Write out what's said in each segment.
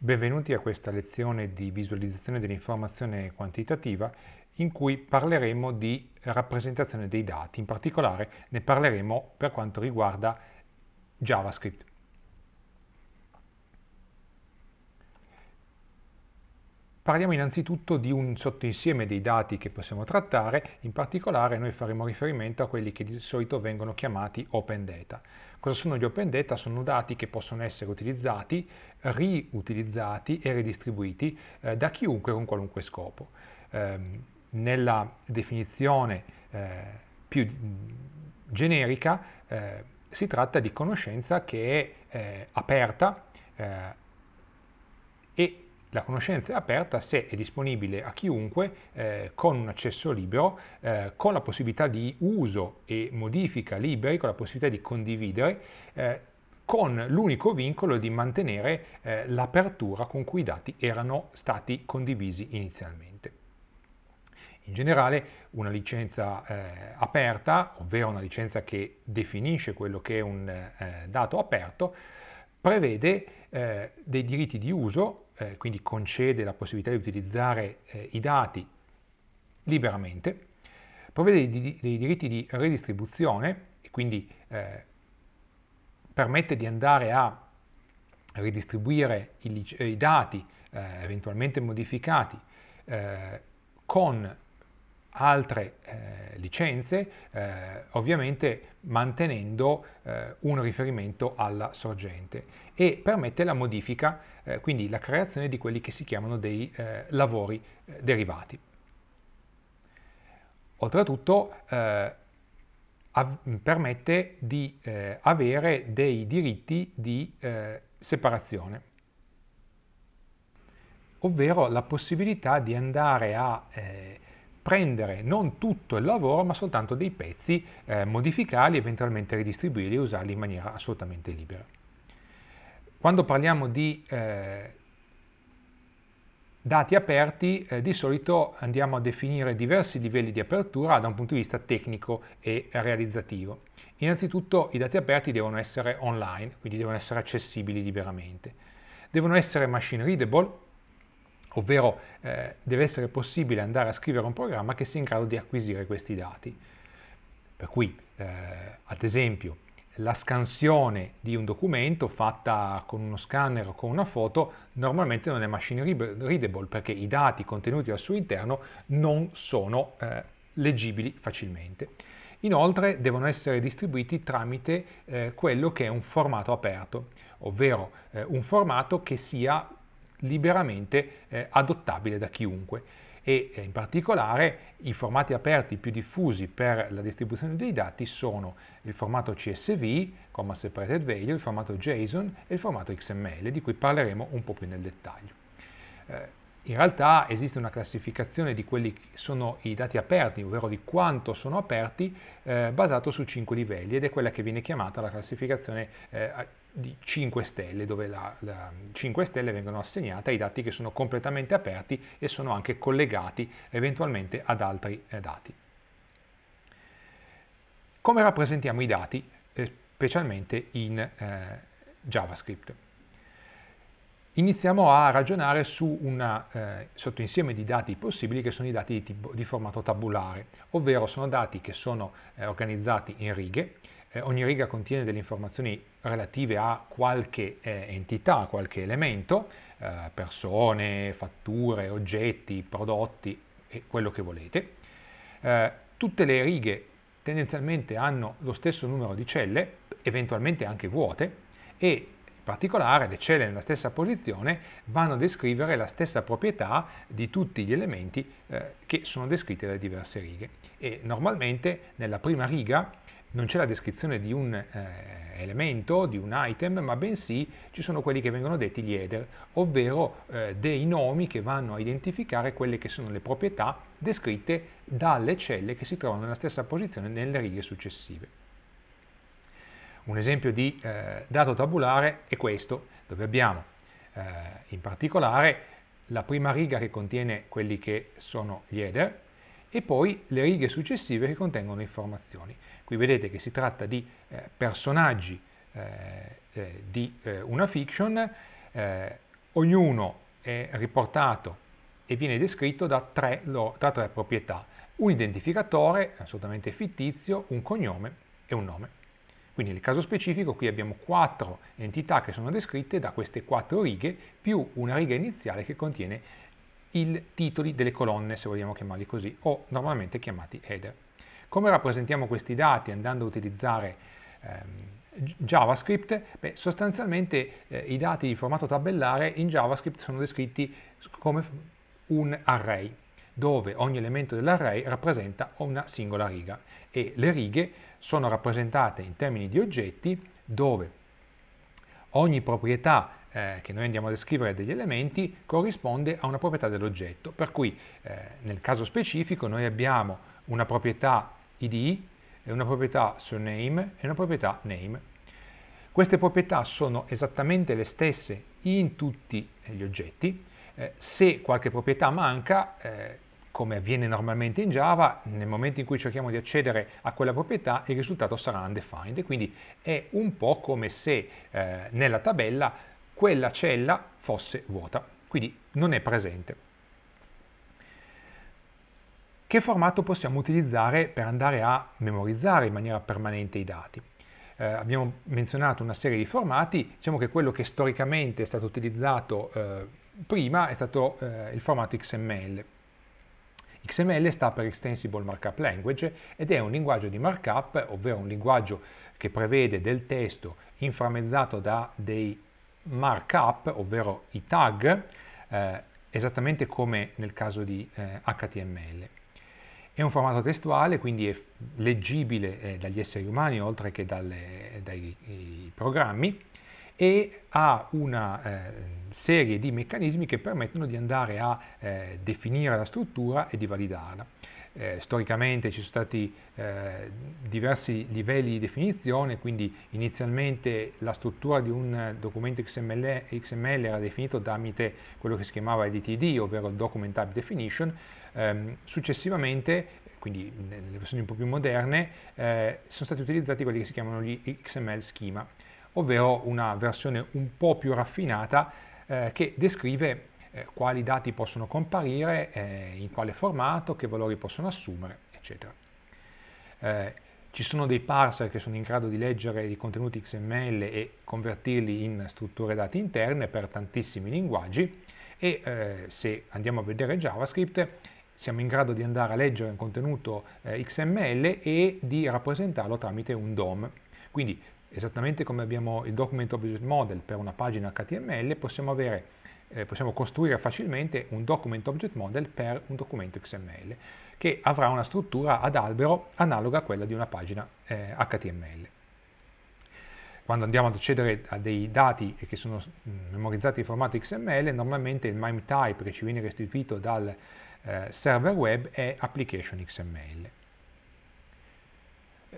Benvenuti a questa lezione di visualizzazione dell'informazione quantitativa in cui parleremo di rappresentazione dei dati, in particolare ne parleremo per quanto riguarda JavaScript. Parliamo innanzitutto di un sottoinsieme dei dati che possiamo trattare, in particolare noi faremo riferimento a quelli che di solito vengono chiamati open data. Cosa sono gli open data? Sono dati che possono essere utilizzati, riutilizzati e ridistribuiti eh, da chiunque con qualunque scopo. Eh, nella definizione eh, più mm, generica eh, si tratta di conoscenza che è eh, aperta, eh, la conoscenza è aperta se è disponibile a chiunque eh, con un accesso libero, eh, con la possibilità di uso e modifica liberi, con la possibilità di condividere, eh, con l'unico vincolo di mantenere eh, l'apertura con cui i dati erano stati condivisi inizialmente. In generale una licenza eh, aperta, ovvero una licenza che definisce quello che è un eh, dato aperto, prevede eh, dei diritti di uso eh, quindi concede la possibilità di utilizzare eh, i dati liberamente, provvede dei, dei diritti di redistribuzione e quindi eh, permette di andare a ridistribuire i, i dati eh, eventualmente modificati eh, con altre eh, licenze, eh, ovviamente mantenendo eh, un riferimento alla sorgente e permette la modifica, eh, quindi la creazione di quelli che si chiamano dei eh, lavori eh, derivati. Oltretutto permette di avere dei diritti di separazione ovvero la possibilità di andare a eh, prendere non tutto il lavoro ma soltanto dei pezzi, eh, modificarli, eventualmente ridistribuirli e usarli in maniera assolutamente libera. Quando parliamo di eh, dati aperti, eh, di solito andiamo a definire diversi livelli di apertura da un punto di vista tecnico e realizzativo. Innanzitutto i dati aperti devono essere online, quindi devono essere accessibili liberamente. Devono essere machine readable, ovvero eh, deve essere possibile andare a scrivere un programma che sia in grado di acquisire questi dati. Per cui, eh, ad esempio, la scansione di un documento fatta con uno scanner o con una foto normalmente non è machine readable perché i dati contenuti al suo interno non sono eh, leggibili facilmente. Inoltre devono essere distribuiti tramite eh, quello che è un formato aperto, ovvero eh, un formato che sia liberamente eh, adottabile da chiunque e eh, in particolare i formati aperti più diffusi per la distribuzione dei dati sono il formato CSV, comma separated value, il formato JSON e il formato XML, di cui parleremo un po' più nel dettaglio. Eh, in realtà esiste una classificazione di quelli che sono i dati aperti, ovvero di quanto sono aperti, eh, basato su 5 livelli ed è quella che viene chiamata la classificazione eh, di 5 stelle, dove la, la 5 stelle vengono assegnate ai dati che sono completamente aperti e sono anche collegati eventualmente ad altri eh, dati. Come rappresentiamo i dati, eh, specialmente in eh, JavaScript? Iniziamo a ragionare su un eh, sottoinsieme di dati possibili che sono i dati di, tipo, di formato tabulare, ovvero sono dati che sono eh, organizzati in righe, eh, ogni riga contiene delle informazioni relative a qualche eh, entità, a qualche elemento, eh, persone, fatture, oggetti, prodotti e quello che volete. Eh, tutte le righe tendenzialmente hanno lo stesso numero di celle, eventualmente anche vuote, e in particolare le celle nella stessa posizione vanno a descrivere la stessa proprietà di tutti gli elementi eh, che sono descritti dalle diverse righe. E normalmente nella prima riga non c'è la descrizione di un eh, elemento, di un item, ma bensì ci sono quelli che vengono detti gli header, ovvero eh, dei nomi che vanno a identificare quelle che sono le proprietà descritte dalle celle che si trovano nella stessa posizione nelle righe successive. Un esempio di eh, dato tabulare è questo, dove abbiamo eh, in particolare la prima riga che contiene quelli che sono gli header, e poi le righe successive che contengono informazioni. Qui vedete che si tratta di eh, personaggi eh, eh di eh, una fiction, eh, ognuno è riportato e viene descritto da tre, lo, da tre proprietà, un identificatore assolutamente fittizio, un cognome e un nome. Quindi nel caso specifico qui abbiamo quattro entità che sono descritte da queste quattro righe più una riga iniziale che contiene i titoli delle colonne, se vogliamo chiamarli così, o normalmente chiamati header. Come rappresentiamo questi dati andando a utilizzare ehm, JavaScript? Beh, sostanzialmente eh, i dati di formato tabellare in JavaScript sono descritti come un array, dove ogni elemento dell'array rappresenta una singola riga e le righe sono rappresentate in termini di oggetti dove ogni proprietà eh, che noi andiamo a descrivere degli elementi corrisponde a una proprietà dell'oggetto, per cui eh, nel caso specifico noi abbiamo una proprietà id, una proprietà surname e una proprietà name. Queste proprietà sono esattamente le stesse in tutti eh, gli oggetti, eh, se qualche proprietà manca, eh, come avviene normalmente in Java, nel momento in cui cerchiamo di accedere a quella proprietà il risultato sarà undefined, quindi è un po' come se eh, nella tabella quella cella fosse vuota, quindi non è presente. Che formato possiamo utilizzare per andare a memorizzare in maniera permanente i dati? Eh, abbiamo menzionato una serie di formati, diciamo che quello che storicamente è stato utilizzato eh, prima è stato eh, il formato XML. XML sta per Extensible Markup Language ed è un linguaggio di markup, ovvero un linguaggio che prevede del testo inframmezzato da dei markup, ovvero i tag, eh, esattamente come nel caso di eh, HTML. È un formato testuale, quindi è leggibile eh, dagli esseri umani oltre che dalle, dai programmi e ha una eh, serie di meccanismi che permettono di andare a eh, definire la struttura e di validarla eh, storicamente ci sono stati eh, diversi livelli di definizione, quindi inizialmente la struttura di un documento XML, XML era definito tramite quello che si chiamava DTD, ovvero Document Type Definition, ehm, successivamente quindi nelle versioni un po' più moderne, eh, sono stati utilizzati quelli che si chiamano gli XML schema, ovvero una versione un po' più raffinata eh, che descrive eh, quali dati possono comparire, eh, in quale formato, che valori possono assumere, eccetera. Eh, ci sono dei parser che sono in grado di leggere i contenuti XML e convertirli in strutture dati interne per tantissimi linguaggi e eh, se andiamo a vedere JavaScript siamo in grado di andare a leggere un contenuto eh, XML e di rappresentarlo tramite un DOM. Quindi esattamente come abbiamo il Document Object Model per una pagina HTML possiamo avere eh, possiamo costruire facilmente un document object model per un documento XML che avrà una struttura ad albero analoga a quella di una pagina eh, HTML. Quando andiamo ad accedere a dei dati che sono mm, memorizzati in formato XML, normalmente il MIME type che ci viene restituito dal eh, server web è application XML.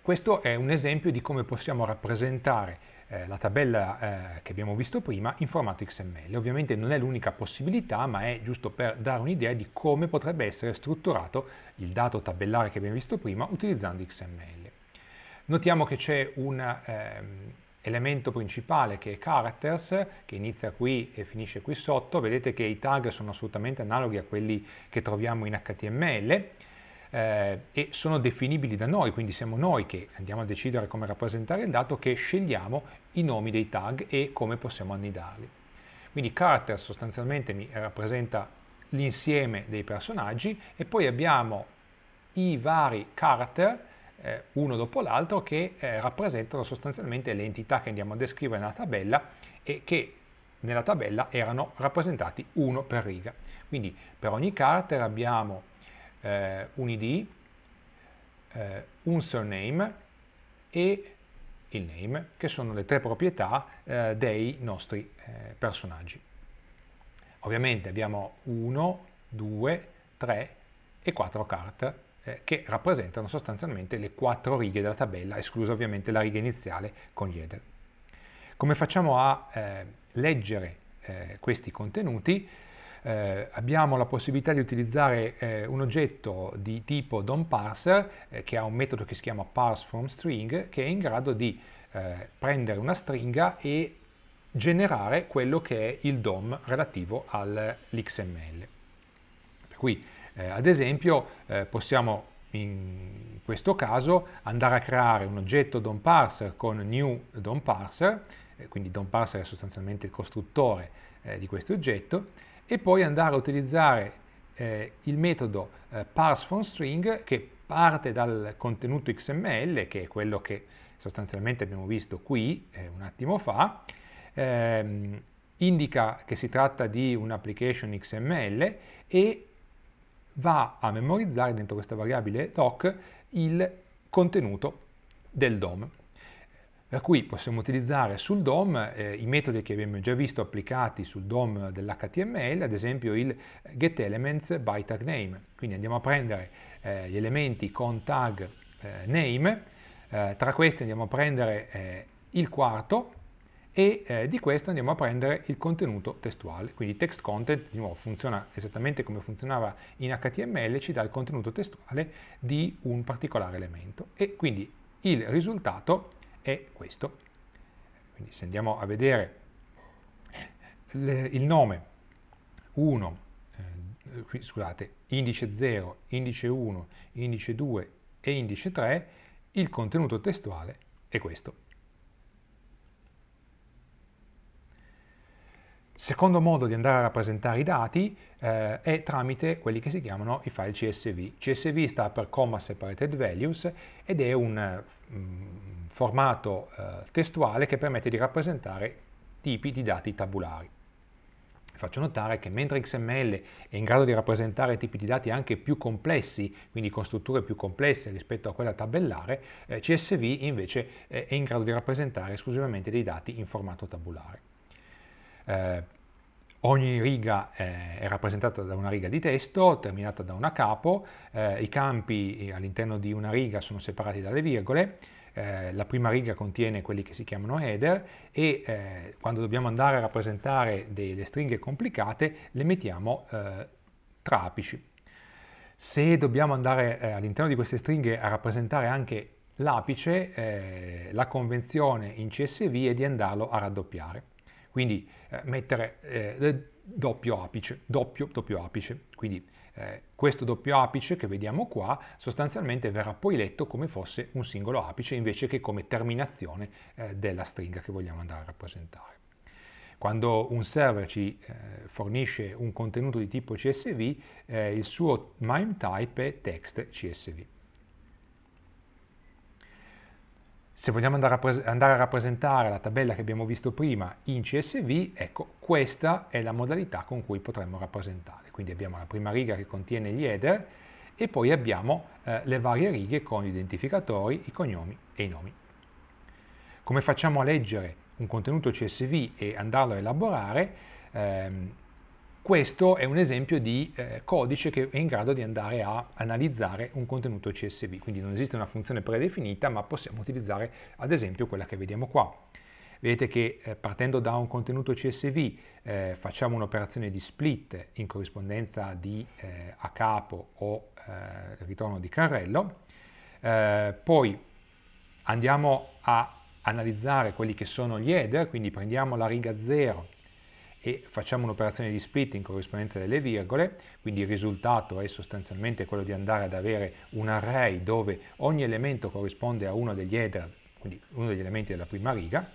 Questo è un esempio di come possiamo rappresentare eh, la tabella eh, che abbiamo visto prima in formato XML. Ovviamente non è l'unica possibilità, ma è giusto per dare un'idea di come potrebbe essere strutturato il dato tabellare che abbiamo visto prima utilizzando XML. Notiamo che c'è un eh, elemento principale che è characters, che inizia qui e finisce qui sotto. Vedete che i tag sono assolutamente analoghi a quelli che troviamo in HTML. Eh, e sono definibili da noi, quindi siamo noi che andiamo a decidere come rappresentare il dato che scegliamo i nomi dei tag e come possiamo annidarli. Quindi Carter sostanzialmente mi rappresenta l'insieme dei personaggi e poi abbiamo i vari character eh, uno dopo l'altro che eh, rappresentano sostanzialmente le entità che andiamo a descrivere nella tabella e che nella tabella erano rappresentati uno per riga. Quindi per ogni character abbiamo eh, un id, eh, un surname e il name, che sono le tre proprietà eh, dei nostri eh, personaggi. Ovviamente abbiamo 1, 2, 3 e 4 carte eh, che rappresentano sostanzialmente le quattro righe della tabella, esclusa ovviamente la riga iniziale con gli header. Come facciamo a eh, leggere eh, questi contenuti? eh, abbiamo la possibilità di utilizzare eh, un oggetto di tipo DOM-parser eh, che ha un metodo che si chiama parseFromString che è in grado di eh, prendere una stringa e generare quello che è il DOM relativo all'XML. Per cui, eh, ad esempio, eh, possiamo in questo caso andare a creare un oggetto DOM parser con new DOM parser, quindi DOM parser è sostanzialmente il costruttore eh, di questo oggetto, e poi andare a utilizzare eh, il metodo eh, parseFromString che parte dal contenuto XML, che è quello che sostanzialmente abbiamo visto qui eh, un attimo fa, ehm, indica che si tratta di un'application XML e va a memorizzare dentro questa variabile doc il contenuto del DOM. Per cui possiamo utilizzare sul DOM eh, i metodi che abbiamo già visto applicati sul DOM dell'HTML, ad esempio il getElements by tag name. Quindi andiamo a prendere eh, gli elementi con tag eh, name, eh, tra questi andiamo a prendere eh, il quarto e eh, di questo andiamo a prendere il contenuto testuale. Quindi text content di nuovo funziona esattamente come funzionava in HTML, ci dà il contenuto testuale di un particolare elemento e quindi il risultato è questo. Quindi se andiamo a vedere le, il nome 1, eh, scusate, indice 0, indice 1, indice 2 e indice 3, il contenuto testuale è questo. Secondo modo di andare a rappresentare i dati eh, è tramite quelli che si chiamano i file CSV. CSV sta per Comma Separated Values ed è un, eh, formato eh, testuale che permette di rappresentare tipi di dati tabulari. Faccio notare che mentre XML è in grado di rappresentare tipi di dati anche più complessi, quindi con strutture più complesse rispetto a quella tabellare, eh, CSV invece eh, è in grado di rappresentare esclusivamente dei dati in formato tabulare. Eh, Ogni riga eh, è rappresentata da una riga di testo terminata da una capo, eh, i campi eh, all'interno di una riga sono separati dalle virgole, eh, la prima riga contiene quelli che si chiamano header e eh, quando dobbiamo andare a rappresentare delle stringhe complicate le mettiamo eh, tra apici. Se dobbiamo andare eh, all'interno di queste stringhe a rappresentare anche l'apice, eh, la convenzione in CSV è di andarlo a raddoppiare, quindi mettere doppio apice, doppio, doppio apice, quindi eh, questo doppio apice che vediamo qua sostanzialmente verrà poi letto come fosse un singolo apice invece che come terminazione eh, della stringa che vogliamo andare a rappresentare. Quando un server ci eh, fornisce un contenuto di tipo CSV, eh, il suo MIME type è text CSV. Se vogliamo andare a, andare a, rappresentare la tabella che abbiamo visto prima in CSV, ecco, questa è la modalità con cui potremmo rappresentare. Quindi abbiamo la prima riga che contiene gli header e poi abbiamo eh, le varie righe con gli identificatori, i cognomi e i nomi. Come facciamo a leggere un contenuto CSV e andarlo a elaborare? Ehm, questo è un esempio di eh, codice che è in grado di andare a analizzare un contenuto CSV, quindi non esiste una funzione predefinita, ma possiamo utilizzare ad esempio quella che vediamo qua. Vedete che eh, partendo da un contenuto CSV eh, facciamo un'operazione di split in corrispondenza di eh, a capo o eh, ritorno di carrello, eh, poi andiamo a analizzare quelli che sono gli header, quindi prendiamo la riga 0 e facciamo un'operazione di split in corrispondenza delle virgole, quindi il risultato è sostanzialmente quello di andare ad avere un array dove ogni elemento corrisponde a uno degli header, quindi uno degli elementi della prima riga,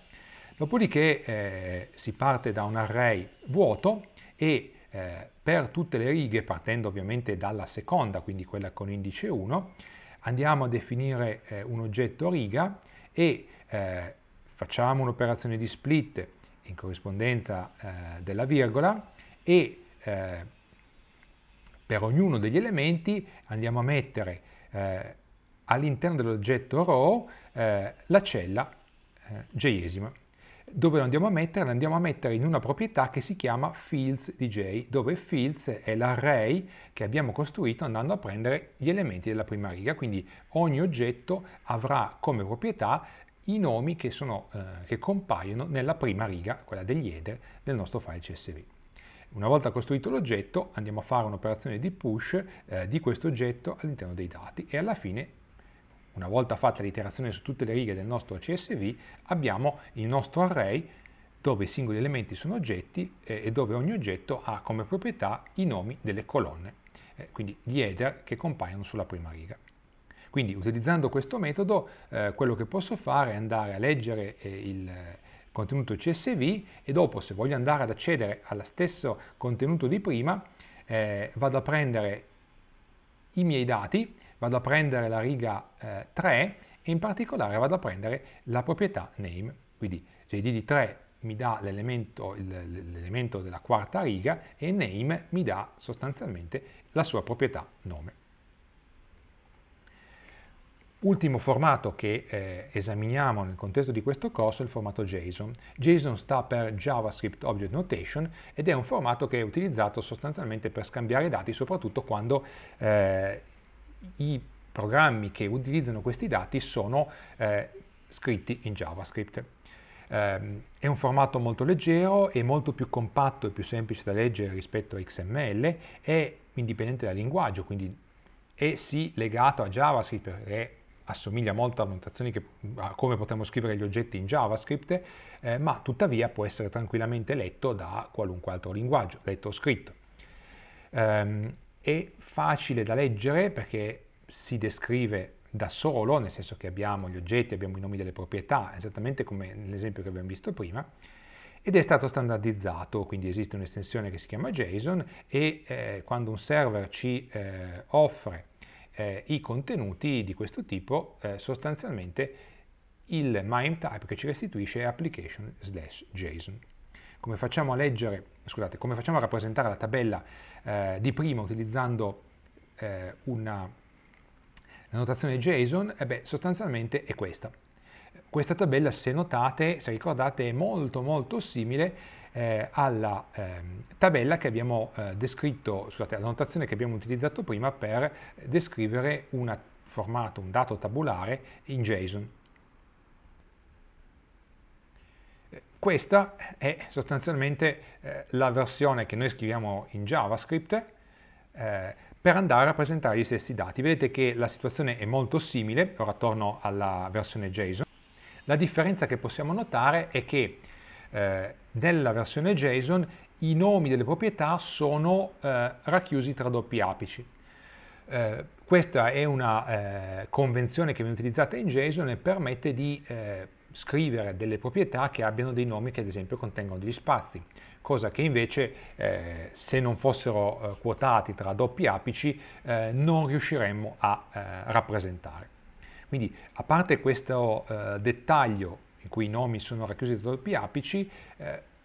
dopodiché eh, si parte da un array vuoto e eh, per tutte le righe, partendo ovviamente dalla seconda, quindi quella con indice 1, andiamo a definire eh, un oggetto riga e eh, facciamo un'operazione di split in corrispondenza eh, della virgola e eh, per ognuno degli elementi andiamo a mettere eh, all'interno dell'oggetto row eh, la cella jsima. Eh, dove lo andiamo a mettere? Lo andiamo a mettere in una proprietà che si chiama fields di dove fields è l'array che abbiamo costruito andando a prendere gli elementi della prima riga, quindi ogni oggetto avrà come proprietà i nomi che, sono, eh, che compaiono nella prima riga, quella degli header, del nostro file CSV. Una volta costruito l'oggetto andiamo a fare un'operazione di push eh, di questo oggetto all'interno dei dati e alla fine, una volta fatta l'iterazione su tutte le righe del nostro CSV, abbiamo il nostro array dove i singoli elementi sono oggetti eh, e dove ogni oggetto ha come proprietà i nomi delle colonne, eh, quindi gli header che compaiono sulla prima riga. Quindi utilizzando questo metodo eh, quello che posso fare è andare a leggere eh, il eh, contenuto CSV e dopo se voglio andare ad accedere allo stesso contenuto di prima eh, vado a prendere i miei dati, vado a prendere la riga 3 eh, e in particolare vado a prendere la proprietà name. Quindi JDD3 mi dà l'elemento della quarta riga e name mi dà sostanzialmente la sua proprietà nome. Ultimo formato che eh, esaminiamo nel contesto di questo corso è il formato JSON. JSON sta per JavaScript Object Notation ed è un formato che è utilizzato sostanzialmente per scambiare dati, soprattutto quando eh, i programmi che utilizzano questi dati sono eh, scritti in JavaScript. Ehm, è un formato molto leggero è molto più compatto e più semplice da leggere rispetto a XML, è indipendente dal linguaggio, quindi è sì legato a JavaScript perché assomiglia molto a notazioni che, a come potremmo scrivere gli oggetti in JavaScript, eh, ma tuttavia può essere tranquillamente letto da qualunque altro linguaggio, letto o scritto. Um, è facile da leggere perché si descrive da solo, nel senso che abbiamo gli oggetti, abbiamo i nomi delle proprietà, esattamente come nell'esempio che abbiamo visto prima, ed è stato standardizzato, quindi esiste un'estensione che si chiama JSON e eh, quando un server ci eh, offre eh, i contenuti di questo tipo eh, sostanzialmente il MIME type che ci restituisce è application slash JSON. Come facciamo a leggere, scusate, come facciamo a rappresentare la tabella eh, di prima utilizzando eh, una, la notazione JSON? Eh beh, sostanzialmente è questa. Questa tabella, se notate, se ricordate, è molto molto simile eh, alla ehm, tabella che abbiamo eh, descritto, scusate, alla notazione che abbiamo utilizzato prima per descrivere un formato, un dato tabulare in JSON. Eh, questa è sostanzialmente eh, la versione che noi scriviamo in JavaScript eh, per andare a rappresentare gli stessi dati. Vedete che la situazione è molto simile, ora torno alla versione JSON. La differenza che possiamo notare è che eh, nella versione JSON i nomi delle proprietà sono eh, racchiusi tra doppi apici. Eh, questa è una eh, convenzione che viene utilizzata in JSON e permette di eh, scrivere delle proprietà che abbiano dei nomi che ad esempio contengono degli spazi, cosa che invece eh, se non fossero eh, quotati tra doppi apici eh, non riusciremmo a eh, rappresentare. Quindi a parte questo dettaglio i cui nomi sono racchiusi da doppi apici, eh,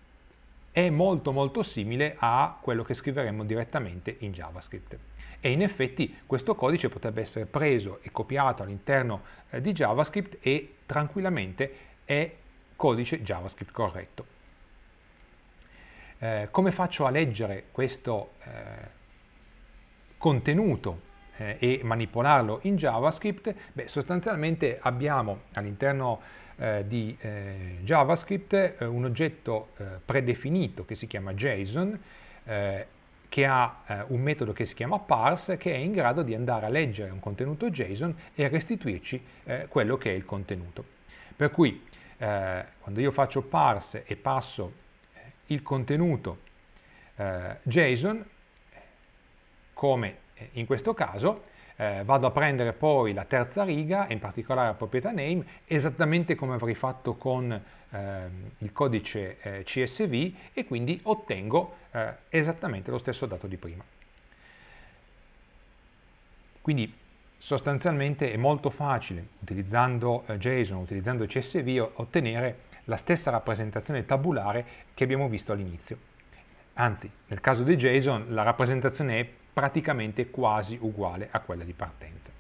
è molto molto simile a quello che scriveremo direttamente in JavaScript. E in effetti questo codice potrebbe essere preso e copiato all'interno eh, di JavaScript e tranquillamente è codice JavaScript corretto. Eh, come faccio a leggere questo eh, contenuto eh, e manipolarlo in JavaScript? Beh, sostanzialmente abbiamo all'interno eh, di eh, JavaScript eh, un oggetto eh, predefinito che si chiama JSON eh, che ha un metodo che si chiama parse che è in grado di andare a leggere un contenuto JSON e restituirci quello che è il contenuto. Per cui quando io faccio parse e passo il contenuto JSON, come in questo caso, eh, vado a prendere poi la terza riga, in particolare la proprietà name, esattamente come avrei fatto con eh, il codice eh, CSV e quindi ottengo eh, esattamente lo stesso dato di prima. Quindi sostanzialmente è molto facile, utilizzando eh, JSON, utilizzando CSV, ottenere la stessa rappresentazione tabulare che abbiamo visto all'inizio. Anzi, nel caso di JSON la rappresentazione è praticamente quasi uguale a quella di partenza.